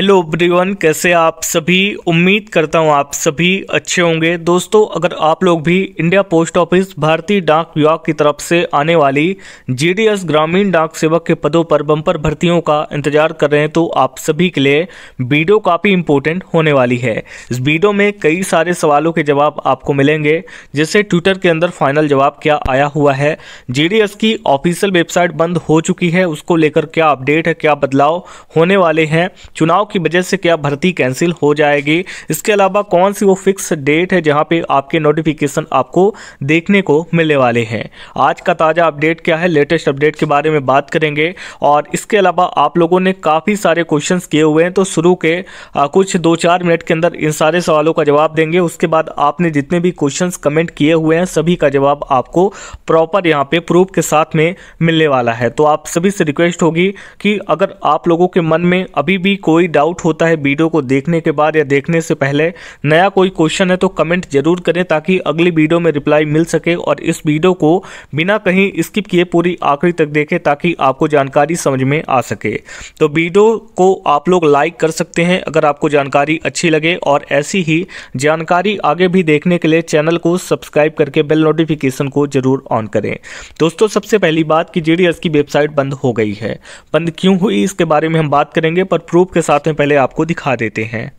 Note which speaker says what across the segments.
Speaker 1: hello everyone कैसे आप सभी उम्मीद करता हूँ आप सभी अच्छे होंगे दोस्तों अगर आप लोग भी इंडिया पोस्ट ऑफिस भारतीय डाक विभाग की तरफ से आने वाली जीडीएस ग्रामीण डाक सेवक के पदों पर बम्पर भर्तियों का इंतजार कर रहे हैं तो आप सभी के लिए वीडियो काफ़ी इंपॉर्टेंट होने वाली है इस वीडियो में कई सारे सवालों के जवाब आपको मिलेंगे जैसे ट्विटर के अंदर फाइनल जवाब क्या आया हुआ है जी की ऑफिशियल वेबसाइट बंद हो चुकी है उसको लेकर क्या अपडेट है क्या बदलाव होने वाले हैं चुनाव की वजह से क्या भर्ती कैंसिल हो जाएगी इसके अलावा कौन सी वो फिक्स डेट है जहां पे आपके नोटिफिकेशन आपको देखने को मिलने वाले हैं आज का ताज़ा अपडेट क्या है लेटेस्ट अपडेट के बारे में बात करेंगे और इसके अलावा आप लोगों ने काफ़ी सारे क्वेश्चन किए हुए हैं तो शुरू के आ, कुछ दो चार मिनट के अंदर इन सारे सवालों का जवाब देंगे उसके बाद आपने जितने भी क्वेश्चन कमेंट किए हुए हैं सभी का जवाब आपको प्रॉपर यहाँ पर प्रूफ के साथ में मिलने वाला है तो आप सभी से रिक्वेस्ट होगी कि अगर आप लोगों के मन में अभी भी कोई डाउट होता है वीडियो को देखने के बाद या देखने से पहले नया कोई क्वेश्चन है तो कमेंट जरूर करें ताकि अगली वीडियो में रिप्लाई मिल सके और इस वीडियो को बिना कहीं स्किप किए पूरी आखिरी तक देखें ताकि आपको जानकारी समझ में आ सके तो वीडियो को आप लोग लाइक कर सकते हैं अगर आपको जानकारी अच्छी लगे और ऐसी ही जानकारी आगे भी देखने के लिए चैनल को सब्सक्राइब करके बेल नोटिफिकेशन को जरूर ऑन करें दोस्तों सबसे पहली बात कि जेडीएस की वेबसाइट बंद हो गई है बंद क्यों हुई इसके बारे में हम बात करेंगे पर प्रूफ के साथ बातें पहले आपको दिखा देते हैं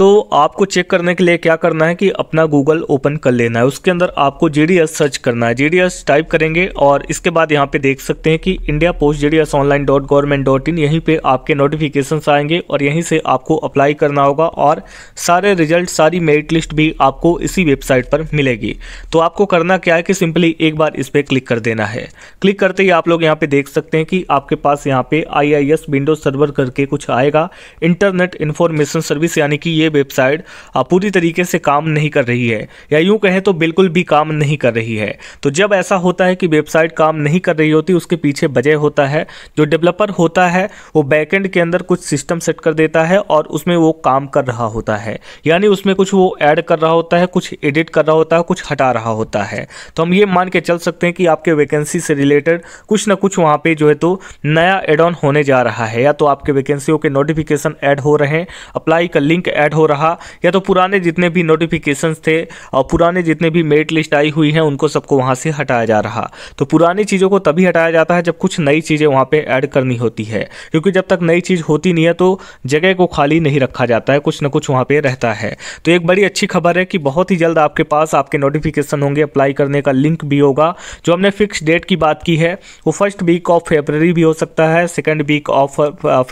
Speaker 1: तो आपको चेक करने के लिए क्या करना है कि अपना गूगल ओपन कर लेना है उसके अंदर आपको जी सर्च करना है जी टाइप करेंगे और इसके बाद यहाँ पे देख सकते हैं कि India post G online dot government dot in यहीं पर आपके नोटिफिकेशन आएंगे और यहीं से आपको अप्लाई करना होगा और सारे रिजल्ट सारी मेरिट लिस्ट भी आपको इसी वेबसाइट पर मिलेगी तो आपको करना क्या है कि सिंपली एक बार इस पर क्लिक कर देना है क्लिक करते ही आप लोग यहाँ पे देख सकते हैं कि आपके पास यहाँ पे आई विंडो सर्वर करके कुछ आएगा इंटरनेट इन्फॉर्मेशन सर्विस यानी कि ये वेबसाइट पूरी तरीके से काम नहीं कर रही है या यूं कहें तो बिल्कुल भी काम नहीं कर रही है तो जब ऐसा होता है कि वेबसाइट काम नहीं कर रही होती उसके पीछे वजह होता है जो डेवलपर होता है वो बैकेंड के अंदर कुछ सिस्टम सेट कर देता है और उसमें वो काम कर रहा होता है यानी उसमें कुछ वो ऐड कर रहा होता है कुछ एडिट कर रहा होता है कुछ हटा रहा होता है तो हम ये मान के चल सकते हैं कि आपके वैकेंसी से रिलेटेड कुछ ना कुछ वहाँ पे जो है तो नया एड ऑन होने जा रहा है या तो आपके वैकेंसियों के नोटिफिकेशन ऐड हो रहे हैं अप्लाई का लिंक ऐड हो हो रहा या तो पुराने जितने भी नोटिफिकेशंस थे और पुराने जितने भी मेरिट लिस्ट आई हुई हैं उनको सबको वहाँ से हटाया जा रहा तो पुरानी चीज़ों को तभी हटाया जाता है जब कुछ नई चीज़ें वहाँ पर ऐड करनी होती है क्योंकि जब तक नई चीज़ होती नहीं है तो जगह को खाली नहीं रखा जाता है कुछ ना कुछ वहाँ पर रहता है तो एक बड़ी अच्छी खबर है कि बहुत ही जल्द आपके पास आपके नोटिफिकेशन होंगे अप्लाई करने का लिंक भी होगा जो हमने फिक्स डेट की बात की है वो फर्स्ट वीक ऑफ फेबररी भी हो सकता है सेकंड वीक ऑफ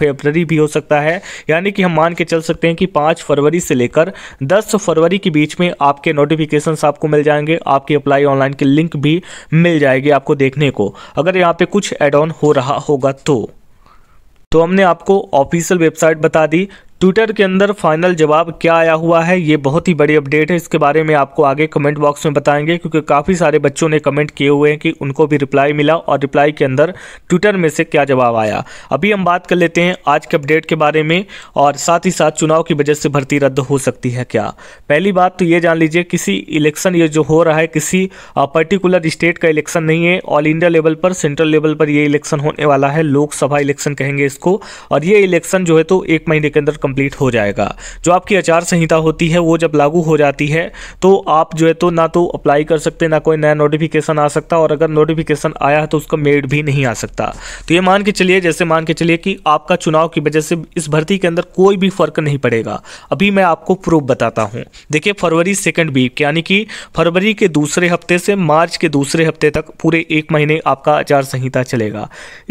Speaker 1: फेबररी भी हो सकता है यानी कि हम मान के चल सकते हैं कि पाँच फरवरी से लेकर 10 फरवरी के बीच में आपके नोटिफिकेशन आपको मिल जाएंगे आपकी अप्लाई ऑनलाइन की लिंक भी मिल जाएगी आपको देखने को अगर यहाँ पे कुछ एड ऑन हो रहा होगा तो तो हमने आपको ऑफिशियल वेबसाइट बता दी ट्विटर के अंदर फाइनल जवाब क्या आया हुआ है ये बहुत ही बड़ी अपडेट है इसके बारे में आपको आगे कमेंट बॉक्स में बताएंगे क्योंकि काफ़ी सारे बच्चों ने कमेंट किए हुए हैं कि उनको भी रिप्लाई मिला और रिप्लाई के अंदर ट्विटर में से क्या जवाब आया अभी हम बात कर लेते हैं आज के अपडेट के बारे में और साथ ही साथ चुनाव की वजह से भर्ती रद्द हो सकती है क्या पहली बात तो ये जान लीजिए किसी इलेक्शन ये जो हो रहा है किसी पर्टिकुलर स्टेट का इलेक्शन नहीं है ऑल इंडिया लेवल पर सेंट्रल लेवल पर ये इलेक्शन होने वाला है लोकसभा इलेक्शन कहेंगे इसको और ये इलेक्शन जो है तो एक महीने के अंदर कंप्लीट हो जाएगा जो आपकी आचार संहिता होती है वो जब लागू हो जाती है तो आप जो है तो ना तो अप्लाई कर सकते ना कोई नया नोटिफिकेशन आ सकता और अगर नोटिफिकेशन आया है तो उसका मेड भी नहीं आ सकता तो ये मान के चलिए जैसे मान के चलिए कि आपका चुनाव की वजह से इस भर्ती के अंदर कोई भी फर्क नहीं पड़ेगा अभी मैं आपको प्रूफ बताता हूँ देखिए फरवरी सेकेंड वीक यानी कि फरवरी के दूसरे हफ्ते से मार्च के दूसरे हफ्ते तक पूरे एक महीने आपका आचार संहिता चलेगा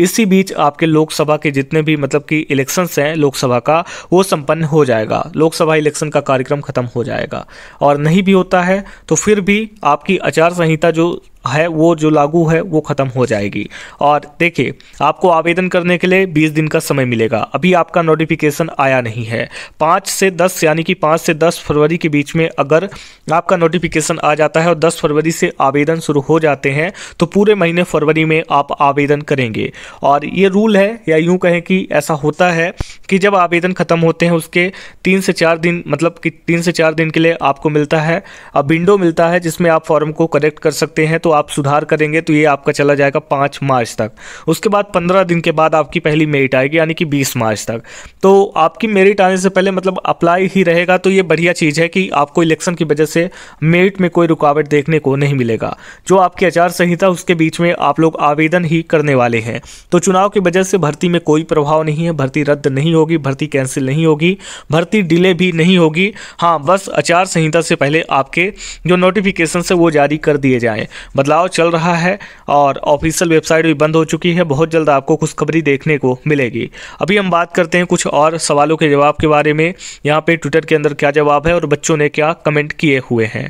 Speaker 1: इसी बीच आपके लोकसभा के जितने भी मतलब कि इलेक्शंस हैं लोकसभा का वो संपन्न हो जाएगा लोकसभा इलेक्शन का कार्यक्रम खत्म हो जाएगा और नहीं भी होता है तो फिर भी आपकी आचार संहिता जो है वो जो लागू है वो ख़त्म हो जाएगी और देखिए आपको आवेदन करने के लिए बीस दिन का समय मिलेगा अभी आपका नोटिफिकेशन आया नहीं है पाँच से दस यानी कि पाँच से दस फरवरी के बीच में अगर आपका नोटिफिकेशन आ जाता है और दस फरवरी से आवेदन शुरू हो जाते हैं तो पूरे महीने फरवरी में आप आवेदन करेंगे और ये रूल है या यूँ कहें कि ऐसा होता है कि जब आवेदन ख़त्म होते हैं उसके तीन से चार दिन मतलब कि तीन से चार दिन के लिए आपको मिलता है विंडो मिलता है जिसमें आप फॉर्म को करेक्ट कर सकते हैं तो आप सुधार करेंगे तो ये आपका चला जाएगा पाँच मार्च तक उसके बाद पंद्रह दिन के बाद आपकी पहली मेरिट आएगी यानी कि बीस मार्च तक तो आपकी मेरिट आने से पहले मतलब अप्लाई ही रहेगा तो ये बढ़िया चीज़ है कि आपको इलेक्शन की वजह से मेरिट में कोई रुकावट देखने को नहीं मिलेगा जो आपकी आचार संहिता उसके बीच में आप लोग आवेदन ही करने वाले हैं तो चुनाव की वजह से भर्ती में कोई प्रभाव नहीं है भर्ती रद्द नहीं होगी भर्ती कैंसिल नहीं होगी भर्ती डिले भी नहीं होगी हाँ बस आचार संहिता से पहले आपके जो नोटिफिकेशन से वो जारी कर दिए जाएँ मतलब बदलाव चल रहा है और ऑफिशियल वेबसाइट भी बंद हो चुकी है बहुत जल्द आपको खुशखबरी देखने को मिलेगी अभी हम बात करते हैं कुछ और सवालों के जवाब के बारे में यहाँ पे ट्विटर के अंदर क्या जवाब है और बच्चों ने क्या कमेंट किए हुए हैं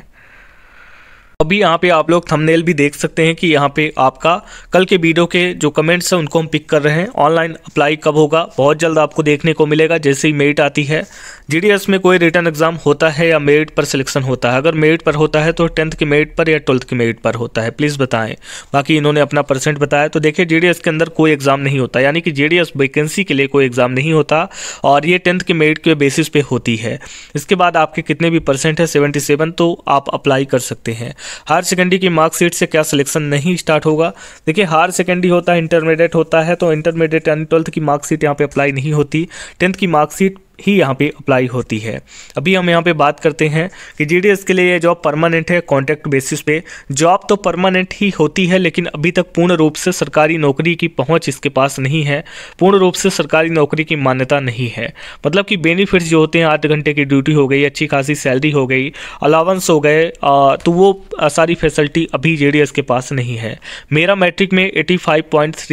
Speaker 1: अभी यहाँ पे आप लोग थंबनेल भी देख सकते हैं कि यहाँ पे आपका कल के वीडियो के जो कमेंट्स हैं उनको हम पिक कर रहे हैं ऑनलाइन अप्लाई कब होगा बहुत जल्द आपको देखने को मिलेगा जैसे ही मेरिट आती है जीडीएस में कोई रिटर्न एग्जाम होता है या मेरिट पर सिलेक्शन होता है अगर मेरिट पर होता है तो टेंथ के मेरिट पर या ट्वेल्थ के मेरिट पर होता है प्लीज़ बताएं बाकी इन्होंने अपना परसेंट बताया तो देखिए जे के अंदर कोई एग्ज़ाम नहीं होता यानी कि जे वैकेंसी के लिए कोई एग्ज़ाम नहीं होता और ये टेंथ के मेरिट के बेसिस पे होती है इसके बाद आपके कितने भी परसेंट है सेवेंटी तो आप अप्लाई कर सकते हैं हायर सेकेंडरी की मार्कशीट से क्या सिलेक्शन नहीं स्टार्ट होगा देखिए हायर सेकेंडरी होता है इंटरमीडिएट होता है तो इंटरमीडिएट यानी ट्वेल्थ की मार्कशीट यहाँ पे अप्लाई नहीं होती टेंथ की मार्कशीट ही यहाँ पे अप्लाई होती है अभी हम यहाँ पे बात करते हैं कि जीडीएस के लिए यह जॉब परमानेंट है कॉन्ट्रैक्ट बेसिस पे जॉब तो परमानेंट ही होती है लेकिन अभी तक पूर्ण रूप से सरकारी नौकरी की पहुँच इसके पास नहीं है पूर्ण रूप से सरकारी नौकरी की मान्यता नहीं है मतलब कि बेनिफिट्स जो होते हैं आठ घंटे की ड्यूटी हो गई अच्छी खासी सैलरी हो गई अलावेंस हो गए तो वो सारी फैसिलिटी अभी जे के पास नहीं है मेरा मैट्रिक में एटी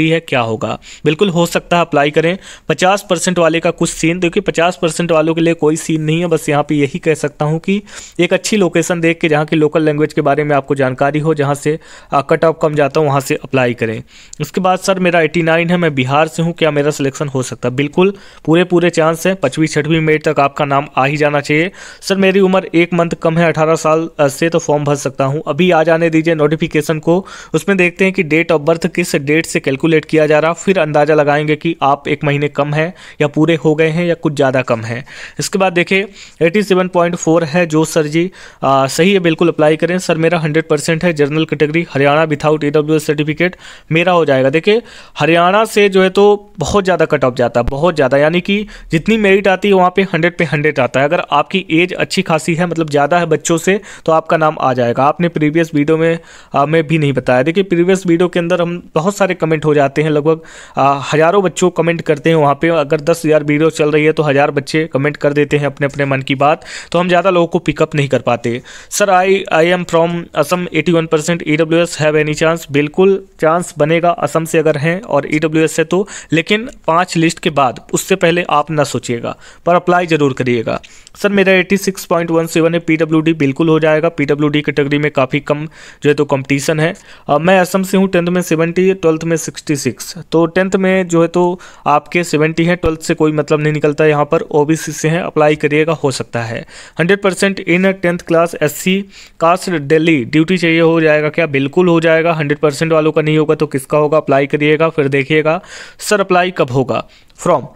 Speaker 1: है क्या होगा बिल्कुल हो सकता है अप्लाई करें पचास परसेंट वाले का कुछ सीन देखिए पचास पचास परसेंट वालों के लिए कोई सीन नहीं है बस यहाँ पे यही कह सकता हूँ कि एक अच्छी लोकेशन देख के जहाँ की लोकल लैंग्वेज के बारे में आपको जानकारी हो जहाँ से कट ऑफ कम जाता हूँ वहाँ से अप्लाई करें उसके बाद सर मेरा एटी है मैं बिहार से हूँ क्या मेरा सिलेक्शन हो सकता है बिल्कुल पूरे पूरे चांस है पचवीं छठवीं मेट तक आपका नाम आ ही जाना चाहिए सर मेरी उम्र एक मंथ कम है अठारह साल से तो फॉर्म भर सकता हूँ अभी आ जाने दीजिए नोटिफिकेशन को उसमें देखते हैं कि डेट ऑफ बर्थ किस डेट से कैलकुलेट किया जा रहा फिर अंदाज़ा लगाएंगे कि आप एक महीने कम हैं या पूरे हो गए हैं या कुछ ज़्यादा कम है इसके बाद देखिए फोर है जो सर जी आ, सही है बिल्कुल अप्लाई करें सर मेरा परसेंट है general category Haryana W S certificate मेरा हो जाएगा देखिए हरियाणा से जो है तो बहुत ज़्यादा कट ऑफ जाता है बहुत ज़्यादा यानी कि जितनी मेरिट आती है वहाँ पर हंड्रेड पे हंड्रेड आता है अगर आपकी एज अच्छी खासी है मतलब ज़्यादा है बच्चों से तो आपका नाम आ जाएगा आपने प्रीवियस वीडियो में मैं भी नहीं बताया देखिए प्रीवियस वीडियो के अंदर हम बहुत सारे कमेंट हो जाते हैं लगभग हज़ारों बच्चों कमेंट करते हैं वहाँ पर अगर दस हज़ार वीडियो चल रही है तो हज़ार बच्चे कमेंट कर देते हैं अपने अपने मन की बात तो हम ज़्यादा लोगों को पिकअप नहीं कर पाते sir I I am from Assam 81 one percent E W S have any chance बिल्कुल चांस बनेगा असम से अगर हैं और ई डब्ल्यू एस से तो लेकिन पाँच लिस्ट के बाद उससे पहले आप ना सोचिएगा पर अप्लाई ज़रूर करिएगा सर मेरा eighty six point one seven है पी डब्ल्यू डी बिल्कुल हो जाएगा पी डब्ल्यू डी कैटेगरी में काफ़ी कम जो है तो कंपटीशन है आ, मैं असम से हूँ टेंथ में सेवेंटी ट्वेल्थ में सिक्सटी सिक्स तो टेंथ में जो है तो आपके सेवेंटी हैं ट्वेल्थ से कोई मतलब नहीं निकलता यहाँ पर ओबीसी से हैं अप्लाई करिएगा हो सकता है hundred percent in tenth class S C caste daily duty चाहिए हो जाएगा क्या बिल्कुल हो जाएगा हंड्रेड परसेंट वालों का नहीं होगा तो किसका होगा अप्लाई करिएगा फिर देखिएगा सर अप्लाई कब होगा फ्रॉम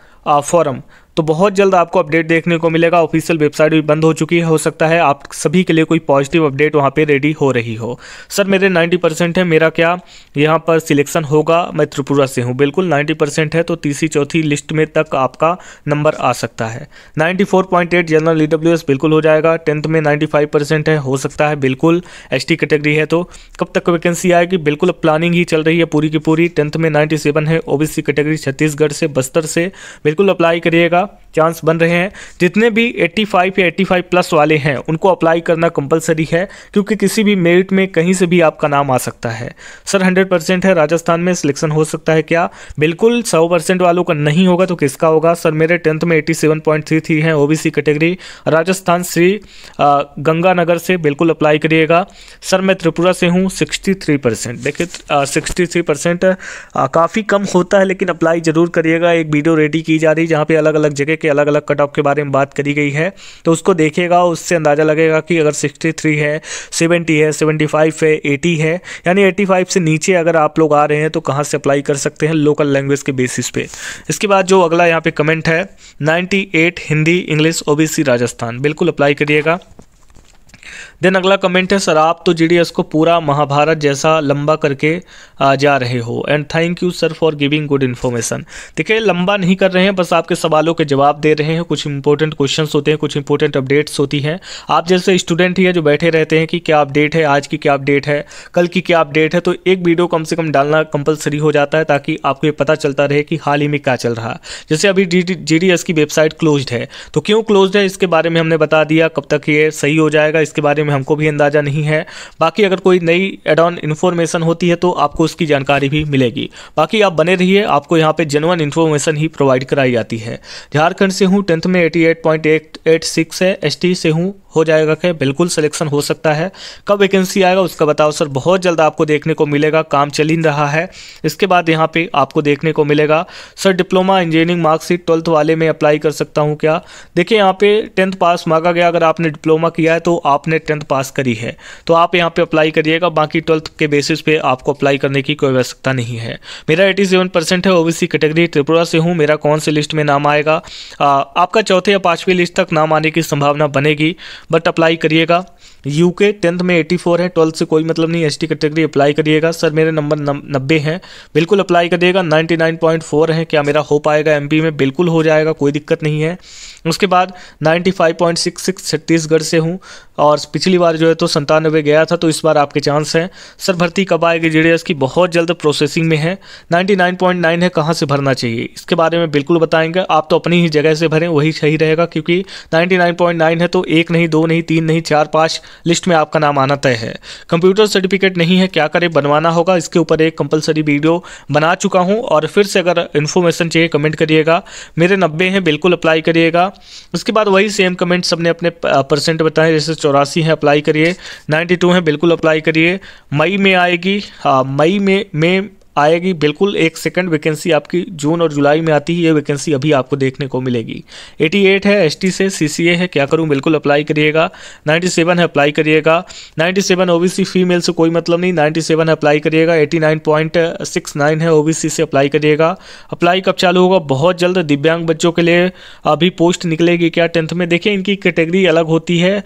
Speaker 1: फॉरम तो बहुत जल्द आपको अपडेट देखने को मिलेगा ऑफिशियल वेबसाइट भी बंद हो चुकी है हो सकता है आप सभी के लिए कोई पॉजिटिव अपडेट वहाँ पर रेडी हो रही हो सर मेरे नाइन्टी परसेंट है मेरा क्या यहाँ पर सिलेक्शन होगा मैं त्रिपुरा से हूँ बिल्कुल नाइन्टी परसेंट है तो तीसरी चौथी लिस्ट में तक आपका नंबर आ सकता है ninety four point eight general E W S बिल्कुल हो जाएगा टेंथ में नाइन्टी फाइव परसेंट है हो सकता है बिल्कुल एस टी कैटेगरी है तो कब तक वैकेंसी आएगी बिल्कुल प्लानिंग ही चल रही है पूरी की पूरी टेंथ में नाइन्टी सेवन है O B C category Chhattisgarh से बस्तर से बिल्कुल अप्लाई करिएगा up चांस बन रहे हैं जितने भी 85 या 85 प्लस वाले हैं उनको अप्लाई करना कंपलसरी है क्योंकि किसी भी मेरिट में कहीं से भी आपका नाम आ सकता है सर 100 परसेंट है राजस्थान में सिलेक्शन हो सकता है क्या बिल्कुल 100 परसेंट वालों का नहीं होगा तो किसका होगा सर मेरे टेंथ में सेवन पॉइंट थ्री थ्री हैं ओ कैटेगरी राजस्थान श्री गंगानगर से बिल्कुल अप्लाई करिएगा सर मैं त्रिपुरा से हूँ सिक्सटी देखिए सिक्सटी काफ़ी कम होता है लेकिन अप्लाई ज़रूर करिएगा एक वीडियो रेडी की जा रही है जहाँ पर अलग अलग जगह के अलग अलग कट ऑफ के बारे में बात करी गई है तो उसको देखेगा उससे अंदाज़ा लगेगा कि अगर 63 है 70 है 75 है 80 है यानी 85 से नीचे अगर आप लोग आ रहे हैं तो कहाँ से अप्लाई कर सकते हैं लोकल लैंग्वेज के बेसिस पे इसके बाद जो अगला यहाँ पे कमेंट है 98 हिंदी इंग्लिश ओबीसी राजस्थान बिल्कुल अप्लाई करिएगा देन अगला कमेंट है सर आप तो जी डी एस को पूरा महाभारत जैसा लंबा करके जा रहे हो and thank you sir for giving good information देखिए लंबा नहीं कर रहे हैं बस आपके सवालों के जवाब दे रहे हैं कुछ इंपॉर्टेंट क्वेश्चन होते हैं कुछ इंपॉर्टेंट अपडेट्स होती हैं आप जैसे स्टूडेंट ही है जो बैठे रहते हैं कि क्या अपडेट है आज की क्या अपडेट है कल की क्या अपडेट है तो एक वीडियो कम से कम डालना कंपलसरी हो जाता है ताकि आपको ये पता चलता रहे कि हाल ही में क्या चल रहा जैसे अभी जी की वेबसाइट क्लोज है तो क्यों क्लोज है इसके बारे में हमने बता दिया कब तक ये सही हो जाएगा इसके बारे में में हमको भी अंदाज़ा नहीं है बाकी अगर कोई नई एड ऑन इन्फॉर्मेशन होती है तो आपको उसकी जानकारी भी मिलेगी बाकी आप बने रहिए आपको यहाँ पे जेनवन इन्फॉर्मेशन ही प्रोवाइड कराई जाती है झारखंड से हूँ टेंथ में eighty eight point eight eight six है एस से हूँ हो जाएगा क्या बिल्कुल सिलेक्शन हो सकता है कब वैकेंसी आएगा उसका बताओ सर बहुत जल्द आपको देखने को मिलेगा काम चल ही रहा है इसके बाद यहाँ पे आपको देखने को मिलेगा sir diploma engineering marksheet twelfth वाले में अप्लाई कर सकता हूँ क्या देखिए यहाँ पे टेंथ पास मांगा गया अगर आपने डिप्लोमा किया है तो आपने टेंथ पास करी है तो आप यहाँ पर अप्लाई करिएगा बाकी ट्वेल्थ के बेसिस पे आपको अप्लाई करने की कोई आवश्यकता नहीं है मेरा एटी सेवन परसेंट है ओ कैटेगरी त्रिपुरा से हूँ मेरा कौन से लिस्ट में नाम आएगा आपका चौथे या पाँचवीं लिस्ट तक नाम आने की संभावना बनेगी बट अप्लाई करिएगा यू के टेंथ में 84 है ट्वेल्थ से कोई मतलब नहीं एस टी कैटेगरी अप्लाई करिएगा सर मेरे नंबर नब्बे हैं बिल्कुल अप्लाई करिएगा 99.4 हैं क्या मेरा हो पाएगा एम में बिल्कुल हो जाएगा कोई दिक्कत नहीं है उसके बाद 95.66 छत्तीसगढ़ से हूँ और पिछली बार जो है तो संतानवे गया था तो इस बार आपके चांस हैं सर भर्ती कब आएगी जे की बहुत जल्द प्रोसेसिंग में है 99.9 है कहाँ से भरना चाहिए इसके बारे में बिल्कुल बताएंगे आप तो अपनी ही जगह से भरें वही सही रहेगा क्योंकि 99.9 है तो एक नहीं दो नहीं तीन नहीं चार पाँच लिस्ट में आपका नाम आना तय है कंप्यूटर सर्टिफिकेट नहीं है क्या करें बनवाना होगा इसके ऊपर एक कंपलसरी वीडियो बना चुका हूँ और फिर से अगर इन्फॉर्मेशन चाहिए कमेंट करिएगा मेरे नब्बे हैं बिल्कुल अप्लाई करिएगा उसके बाद वही सेम कमेंट सबने अपने परसेंट बताएं जैसे चौरासी है अप्लाई करिए 92 है बिल्कुल अप्लाई करिए मई में आएगी हाँ मई में मई आएगी बिल्कुल एक सेकंड वैकेंसी आपकी जून और जुलाई में आती है ये वैकेंसी अभी आपको देखने को मिलेगी 88 है एसटी से सीसीए है क्या करूं बिल्कुल अप्लाई करिएगा 97 है अप्लाई करिएगा 97 ओबीसी फीमेल से कोई मतलब नहीं 97 है अप्लाई करिएगा 89.69 है ओबीसी से अप्लाई करिएगा अप्लाई कब चालू होगा बहुत जल्द दिव्यांग बच्चों के लिए अभी पोस्ट निकलेगी क्या टेंथ में देखिए इनकी कैटेगरी अलग होती है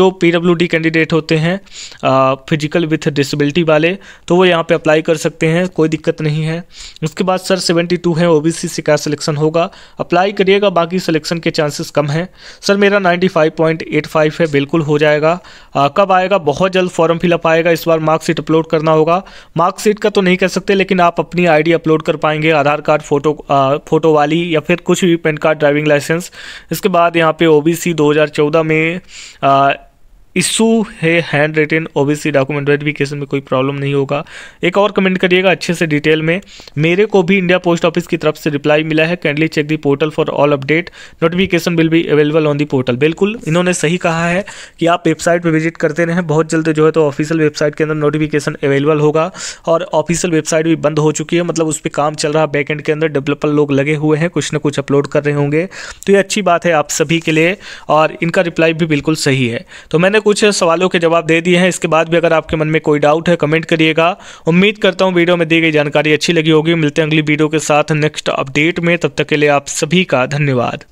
Speaker 1: जो पी कैंडिडेट होते हैं फिजिकल विथ डिसबिलिटी वाले तो वो यहाँ पर अप्लाई कर सकते हैं कोई दिक्कत नहीं है उसके बाद सर सेवेंटी टू हैं ओ से क्या सिलेक्शन होगा अप्लाई करिएगा बाकी सिलेक्शन के चांसेस कम हैं सर मेरा ninety five point eight five है बिल्कुल हो जाएगा आ, कब आएगा बहुत जल्द फॉर्म फिलअप आएगा इस बार मार्कशीट अपलोड करना होगा मार्कशीट का तो नहीं कर सकते लेकिन आप अपनी डी अपलोड कर पाएंगे आधार कार्ड फोटो आ, फोटो वाली या फिर कुछ भी पेन कार्ड ड्राइविंग लाइसेंस इसके बाद यहाँ दो हज़ार चौदह में आ, इशू है हैंड रिटेन सी डॉक्यूमेंट वेरिफिकेशन में कोई प्रॉब्लम नहीं होगा एक और कमेंट करिएगा अच्छे से डिटेल में मेरे को भी इंडिया पोस्ट ऑफिस की तरफ से रिप्लाई मिला है kindly check the portal for all update notification will be available on the portal बिल्कुल इन्होंने सही कहा है कि आप वेबसाइट पर विजिट करते रहें बहुत जल्द जो है तो ऑफिशियल वेबसाइट के अंदर नोटिफिकेशन अवेलेबल होगा और ऑफिशियल वेबसाइट भी बंद हो चुकी है मतलब उस पर काम चल रहा है बैकेंड के अंदर डेवलपर लोग लगे हुए हैं कुछ ना कुछ अपलोड कर रहे होंगे तो ये अच्छी बात है आप सभी के लिए और इनका रिप्लाई भी बिल्कुल सही है तो मैंने मैंने कुछ सवालों के जवाब दे दिए हैं इसके बाद भी अगर आपके मन में कोई डाउट है कमेंट करिएगा उम्मीद करता हूँ वीडियो में दी गई जानकारी अच्छी लगी होगी मिलते हैं अगली वीडियो के साथ नेक्स्ट अपडेट में तब तक के लिए आप सभी का धन्यवाद